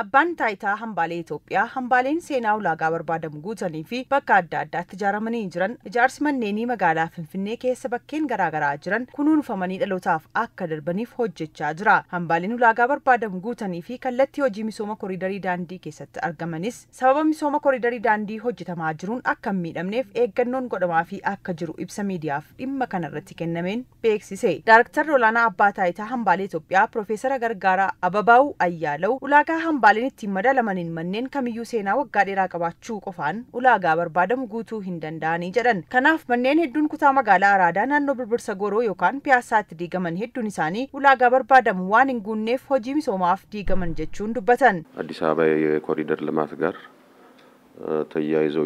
አባን ታይታ ሀምባሌ ኢትዮጵያ ሀምባሌን ሴናው ላጋ በርባደም ጉዘኔ ፊ በካ አዳ አዳ ትጃረመኒ ጅረን ጃርስ መኔኒ መጋላ ፍንፍኔ ኬስ በኬን ገራገራ ጅረን ኩኑን ፈመኒ ጠሎታፍ አከደርበኒፍ ሆጀቻ ጅራ ሀምባሌኑ ላጋ በርባደም ጉተኒ ፊ ከለት ሆጂ ሚሶመ ኮሪደሪ ዳንዲ ኬሰት አርገመኒስ ሰበበ ሚሶመ ኮሪደሪ ዳንዲ ሆጅተማ ጅሩን አከሚደምኔፍ ኤገኖን ጎደማ ፊ አከጅሩ ኢብሰ ሚዲያፍ ዲመ ከነረት ኬነሜን ቤክሲሴ ዳይሬክተር ሮላና አባታይታ ሀምባሌ ኢትዮጵያ ፕሮፌሰር አገርጋራ አበባው አያለው ላጋ ሀምባ hambaaleen ittiin madaalamaniin manneen kamiyyuu seenaa waggaa dheeraa qabaachuu qofaan ulaagaa barbaadamu guutuu hin danda'anii jedhan. Kanaaf manneen hedduun kutaa magaalaa Araadaa naannoo Birbirsa Goroo yookaan Piyaasaatti diigaman hedduun isaanii ulaagaa barbaadamu waan hin guunneef hojii misoomaaf diigaman jechuun dubbatan. አዲስ አበባ koriidar lamaaf ጋር ተያይዘው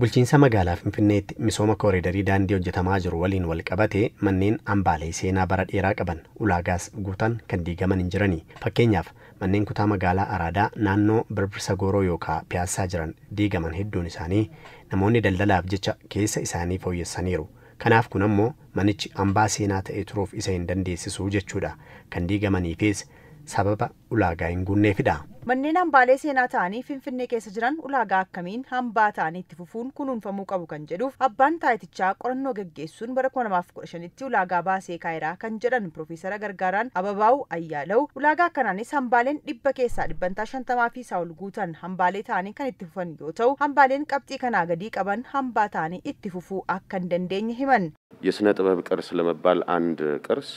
bulchiinsa magaalaa Finfinneetti misooma koreedarii daandii hojjetamaa jiru waliin wal qabate manneen hambaalee seenaa bara dheeraa qaban ulaagaas guutan kan diigaman hin jirani. Fakkeenyaaf manneen kutaa magaalaa Araadaa naannoo Birbirsa Gooroo yookaan piyaassaa jiran diigaman hedduun isaanii namoonni daldalaaf jecha keessa isaanii fooyyessaniiru. Kanaaf kun ammoo manichi hambaa seenaa ta'ee turuuf isa hin dandeessisu jechuudha. Kan diigamaniifis sababa ulaagaa hin guunnee fida. Manneen hambaalee seenaa ta'anii Finfinnee keessa jiran ulaagaa akkamiin hambaa ta'anii itti fufuun kunuunfamuu qabu kan jedhuuf abbaan taayitichaa qorannoo gaggeessuun bara 2015tti ulaagaa baasee kaayiraa kan jedhan Piroofeesara Gargaaraan Ababaa'uu Ayyaala'u ulaagaa kanaanis hambaaleen dhibba keessaa dhibbantaa shantamaa fi isaa ol guutan hambaalee ta'anii kan itti fufan yoo ta'u hambaaleen qabxii kanaa gadii qaban hambaa ta'anii itti fufuu akka hin dandeenye himan. የስነ ጥበብ ቅርስ ለመባል አንድ ቅርስ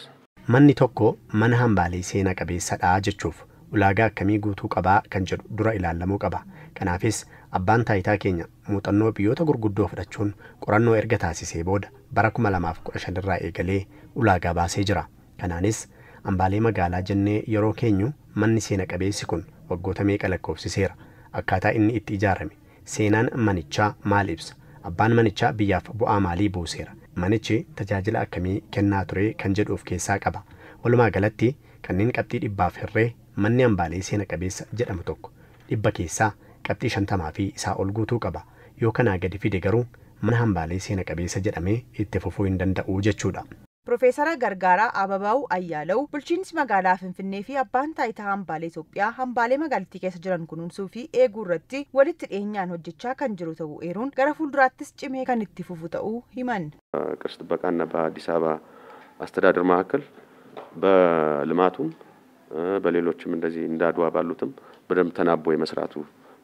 manni tokko mana hambaalee qabeessa dha jechuuf ulaagaa akkamii guutuu qabaa kan jedhu dura ilaallamuu qaba kanaafis abbaan taayitaa keenya muuxannoo biyyoota gurguddoo fudhachuun qorannoo erga taasisee booda bara kuma lamaaf 2015 irraa eegalee ulaagaa baasee jira kanaanis hambaalee magaalaa jennee yeroo keenyu manni seena qabeessi kun waggoota meeqa lakkoofsiseera akkaataa inni itti ijaarame seenaan manichaa maal ibsa abbaan manichaa biyyaaf bu'aa maalii buuseera manichi tajaajila akkamii kennaa ture kan jedhu of keessaa qaba walumaa galatti kanneen qabxii dhibbaaf hirree manni hambaalee seena qabeessa jedhamu tokko dhibba keessaa qabxii shantamaa fi isaa ol guutuu qaba yoo kanaa gadi fide garuu mana hambaalee seena qabeessa jedhame itti fufuu hin danda'u jechuudha. ፕሮፌሰር ገርጋራ አበባው አያለው ቡልቺንስ መጋላ ፍንፍኔ ፊ አባን ታይታ ሀምባሌ ኢትዮጵያ ሀምባሌ መጋልቲ ኬስ ጅረን ኩኑምሱ ፊ ኤጉ ወልት ጤኛን ሆጅቻ ከንጅሩ ተው ኤሩን ገረ ፉልዱራትስ ጭሜ ከንቲ ፉፉ ተው ሂመን ቅርስ ጥበቃና በአዲስ አበባ አስተዳደር መካከል በልማቱም በሌሎችም እንደዚህ እንዳድዋ ባሉትም በደንብ ተናቦ የመስራቱ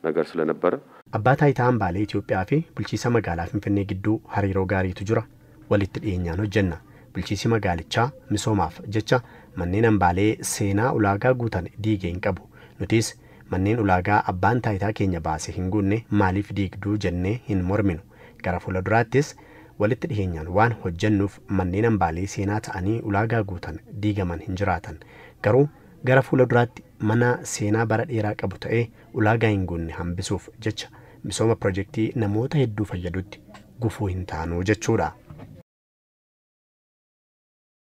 ነገር ስለነበረ አባታይታን ባለ ኢትዮጵያ ፌ ቡልቺሰ መጋላ ፍንፍኔ ግዱ ሀሪሮ ጋር የቱጁራ ወልት ጤኛን ሆጀና bulchiisii magaalichaa misoomaaf jecha manneen hambaalee seenaa ulaagaa guutan diigee hin qabu nutis manneen ulaagaa abbaan taayitaa keenya baase hin guunne maaliif diigduu jennee hin morminu gara duraattis walitti dhiheenyaan waan hojjennuuf manneen hambaalee seenaa ta'anii ulaagaa guutan diigaman hin jiraatan garuu gara fuula duraatti mana seenaa bara dheeraa qabu ta'ee ulaagaa hin guunne hambisuuf jecha misooma pirojektii namoota hedduu fayyadutti gufuu hin taanu jechuudha.